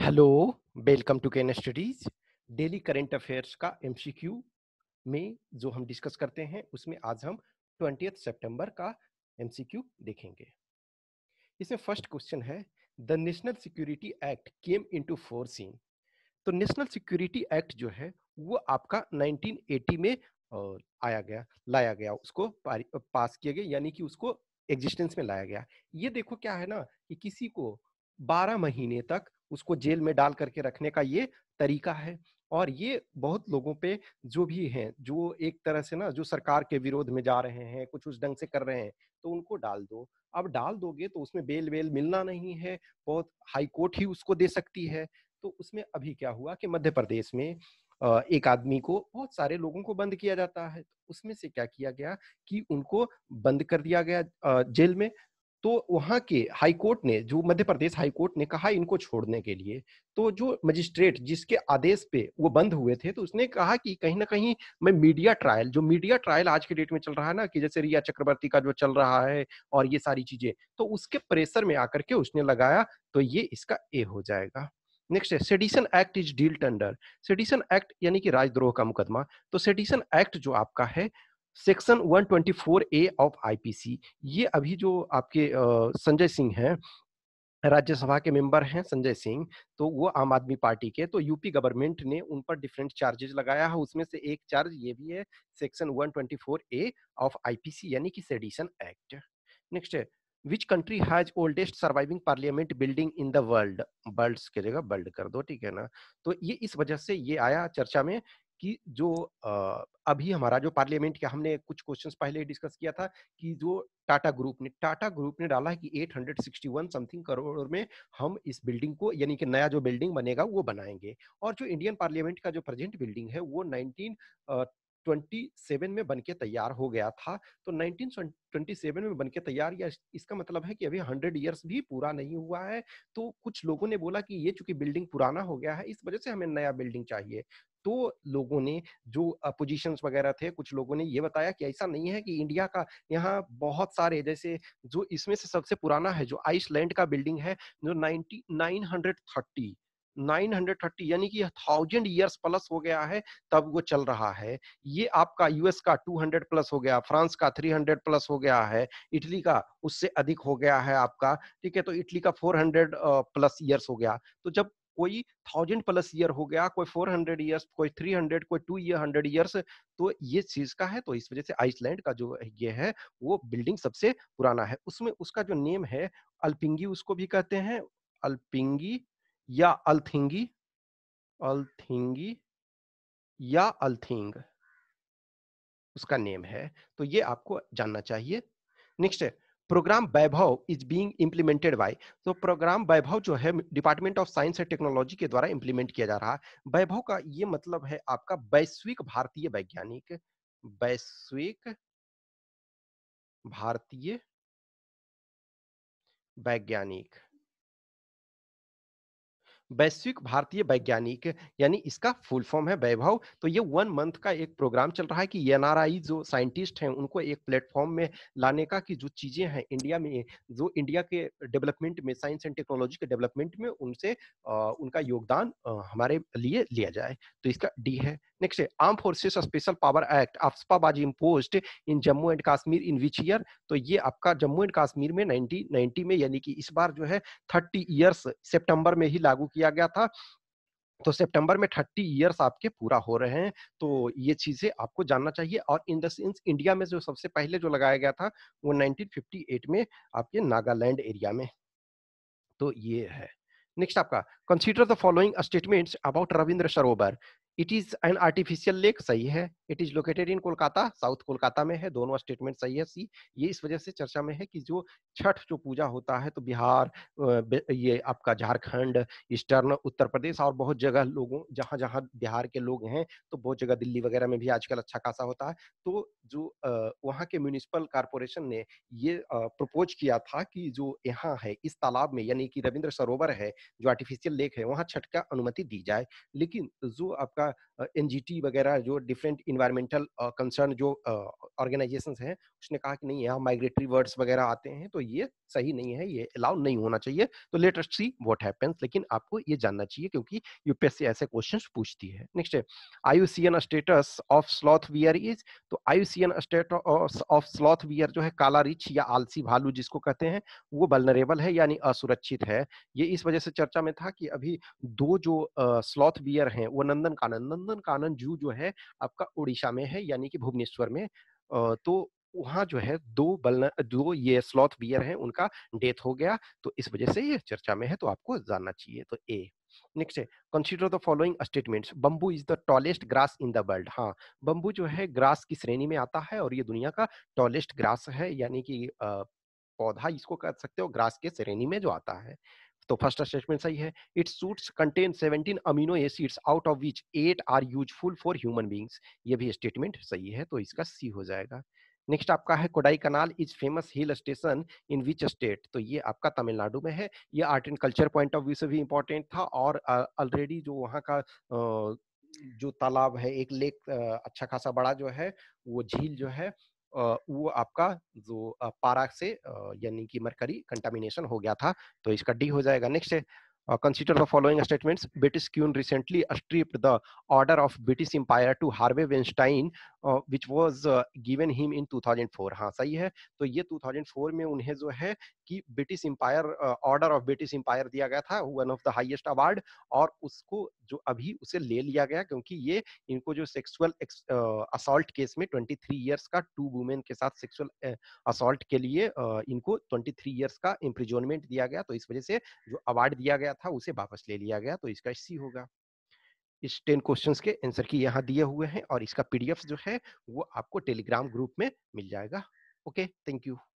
Hello welcome to Ken Studies daily current affairs का MCQ में जो हम डिस्कस करते हैं उसमें आज हम ट्वेंटी सितंबर का एमसीक्यू देखेंगे इसमें फर्स्ट क्वेश्चन है the National Security Act came into fore scene तो नेशनल सिक्योरिटी एक्ट जो है वो आपका 1980 में आया गया लाया गया उसको पास किया गया यानी कि उसको एग्जिस्टेंस में लाया गया ये देखो क्या है ना कि किसी को 12 महीने तक उसको जेल में डाल करके रखने का ये तरीका है और ये बहुत लोगों पे जो भी हैं जो एक तरह से ना जो सरकार के विरोध में जा रहे हैं कुछ उस ढंग से कर रहे हैं तो उनको डाल दो अब डाल दोगे तो उसमें बेल वेल मिलना नहीं है बहुत हाई कोर्ट ही उसको दे सकती है तो उसमें अभी क्या हुआ कि मध्य प्रदेश में एक आदमी को बहुत सारे लोगों को बंद किया जाता है तो उसमें से क्या किया गया कि उनको बंद कर दिया गया जेल में तो वहाँ के हाई कोर्ट ने जो मध्य प्रदेश हाई कोर्ट ने कहा इनको छोड़ने के लिए तो जो मजिस्ट्रेट जिसके आदेश पे वो बंद हुए थे तो उसने कहा कि कहीं ना कहीं मैं मीडिया ट्रायल जो मीडिया ट्रायल आज के डेट में चल रहा है ना कि जैसे रिया चक्रवर्ती का जो चल रहा है और ये सारी चीजें तो उसके प्रेशर में आकर के उसने लगाया तो ये इसका ए हो जाएगा नेक्स्ट है sedition act is dealt under sedition act यानी कि राजद्रोह का मुकदमा तो सेडिशन एक्ट जो आपका है सेक्शन 124 ए ऑफ आईपीसी ये अभी जो आपके संजय सिंह हैं राज्यसभा के मेंबर हैं संजय सिंह तो वो आम आदमी पार्टी के तो यूपी गवर्नमेंट ने उन पर डिफरेंट चार्जेज लगाया है उसमें से एक चार्ज ये भी है सेक्शन 124 ए ऑफ आईपीसी यानी कि सेडिशन एक्ट नेक्स्ट है which country has oldest surviving parliament building in the world world की जगह वर्ल्ड कर दो ठीक है ना तो ये इस वजह से ये आया चर्चा में कि जो अभी हमारा जो पार्लियामेंट का हमने कुछ क्वेश्चंस पहले डिस्कस किया था कि जो टाटा ग्रुप ने टाटा ग्रुप ने डाला है कि 861 समथिंग करोड़ में हम इस बिल्डिंग को यानी कि नया जो बिल्डिंग बनेगा वो बनाएंगे और जो इंडियन पार्लियामेंट का जो प्रेजेंट बिल्डिंग है वो 19 27 में बनके तैयार हो गया था तो 1927 में बनके तैयार या इसका मतलब है कि अभी 100 इयर्स भी पूरा नहीं हुआ है तो कुछ लोगों ने बोला कि ये चूंकि बिल्डिंग पुराना हो गया है इस वजह से हमें नया बिल्डिंग चाहिए तो लोगों ने जो पोजीशंस वगैरह थे कुछ लोगों ने ये बताया कि ऐसा नहीं है कि इंडिया का यहाँ बहुत सारे जैसे जो इसमें से सबसे पुराना है जो आइसलैंड का बिल्डिंग है जो नाइनटी नाइन हंड्रेड थर्टी 930 यानी कि थाउजेंड ईयर्स प्लस हो गया है तब वो चल रहा है ये आपका यूएस का 200 प्लस हो गया फ्रांस का 300 प्लस हो गया है इटली का उससे अधिक हो गया है आपका ठीक है तो इटली का 400 प्लस ईयर्स हो गया तो जब कोई थाउजेंड प्लस ईयर हो गया कोई फोर हंड्रेड ईयर्स कोई थ्री हंड्रेड कोई टू ईयर हंड्रेड ईयर्स तो ये चीज का है तो इस वजह से आइसलैंड का जो ये है वो बिल्डिंग सबसे पुराना है उसमें उसका जो नेम है अल्पिंगी उसको भी कहते हैं अल्पिंगी या अल्थिंगी अल्थिंगी या अल्थिंग उसका नेम है तो ये आपको जानना चाहिए नेक्स्ट है programme Vaibhav is being implemented by तो प्रोग्राम वैभव जो है department of science and technology के द्वारा इम्प्लीमेंट किया जा रहा है वैभव का ये मतलब है आपका वैश्विक भारतीय वैज्ञानिक वैश्विक भारतीय वैज्ञानिक वैश्विक भारतीय वैज्ञानिक यानी इसका फुल फॉर्म है वैभव तो ये वन मंथ का एक प्रोग्राम चल रहा है कि एनआरआई जो साइंटिस्ट हैं उनको एक प्लेटफॉर्म में लाने का कि जो चीजें हैं इंडिया में जो इंडिया के डेवलपमेंट में साइंस एंड टेक्नोलॉजी के डेवलपमेंट में उनसे उनका योगदान हमारे लिए लिया जाए तो इसका डी है Next, Armed Forces Special Power Act AFSPA was imposed in Jammu and Kashmir in which year? तो ये आपका जम्मू एंड कश्मीर में 1990 में यानी कि इस बार जो है 30 इयर्स सितंबर में ही लागू किया गया था तो सितंबर में 30 इयर्स आपके पूरा हो रहे हैं तो ये चीजें आपको जानना चाहिए और इन द सेंस इंडिया में जो सबसे पहले जो लगाया गया था वो 1958 में आपके नागालैंड एरिया में तो ये है नेक्स्ट आपका consider the following statements about Rabindra Sarovar it is an artificial lake सही है it is located in Kolkata south Kolkata में है दोनों स्टेटमेंट सही है सी ये इस वजह से चर्चा में है कि जो छठ जो पूजा होता है तो बिहार ये आपका झारखंड ईस्टर्न उत्तर प्रदेश और बहुत जगह लोगों जहाँ जहाँ बिहार के लोग हैं तो बहुत जगह दिल्ली वगैरह में भी आजकल अच्छा खासा होता है तो जो वहाँ के म्यूनिसिपल कारपोरेशन ने ये प्रपोज किया था कि जो यहाँ है इस तालाब में यानी कि रविंद्र सरोवर है जो आर्टिफिशियल लेक है वहाँ छठ का अनुमति दी जाए लेकिन जो आपका आपका एन वगैरह जो डिफरेंट इन्वायरमेंटल कंसर्न जो ऑर्गेनाइजेशन हैं उसने कहा कि नहीं यहाँ माइग्रेटरी वर्ड्स वगैरह आते हैं तो ये सही नहीं है ये अलाउ नहीं होना चाहिए तो लेटेस्ट सी वॉट हैपन्स लेकिन आपको ये जानना चाहिए क्योंकि यूपीएससी ऐसे क्वेश्चन पूछती है नेक्स्ट है IUCN status of sloth bear is तो IUCN status of sloth bear जो है काला रिच या आलसी भालू जिसको कहते हैं वो बलनरेबल है यानी असुरक्षित है ये इस वजह से चर्चा में था कि अभी दो जो स्लॉथ वियर हैं वो नंदन कानन नंदन कानन जू जो है आपका उड़ीसा में है यानी कि भुवनेश्वर में तो वहां जो है दो बल दो ये स्लॉथ बियर हैं उनका डेथ हो गया तो इस वजह से ये चर्चा में है तो आपको जानना चाहिए तो ए नेक्स्ट है consider the following statements bamboo is the tallest grass in the world हाँ बंबू जो है ग्रास की श्रेणी में आता है और ये दुनिया का टॉलेस्ट ग्रास है यानी कि पौधा इसको कह सकते हो ग्रास के श्रेणी में जो आता है तो फर्स्ट स्टेटमेंट सही है it shoots contain 17 amino acids out of which eight are useful for human beings ये भी स्टेटमेंट सही है तो इसका सी हो जाएगा नेक्स्ट आपका है Kodaikanal is famous hill station in which state तो ये आपका तमिलनाडु में है ये art and culture point of view से भी इम्पोर्टेंट था और ऑलरेडी जो वहाँ का जो तालाब है एक लेक अच्छा खासा बड़ा जो है वो झील जो है वो आपका जो पारा से यानी कि मरकरी कंटामिनेशन हो गया था तो इसका डी हो जाएगा next Uh, the following statements British queen recently recently the order of British Empire to Harvey Weinstein which was given him in 2004 हाँ सही है तो ये 2004 में उन्हें जो है कि British Empire order of British Empire दिया गया था one of the highest award और उसको जो अभी उसे ले लिया गया क्योंकि ये इनको जो सेक्सुअल असॉल्ट केस में 23 ईयर्स का टू वुमेन के साथ सेक्सुअल असॉल्ट के लिए uh, इनको 23 ईयर्स का इम्प्रिजोनमेंट दिया गया तो इस वजह से जो अवार्ड दिया गया था उसे वापस ले लिया गया तो इसका सी होगा इस टेन क्वेश्चंस के आंसर की यहाँ दिए हुए हैं और इसका पीडीएफ जो है वो आपको टेलीग्राम ग्रुप में मिल जाएगा ओके थैंक यू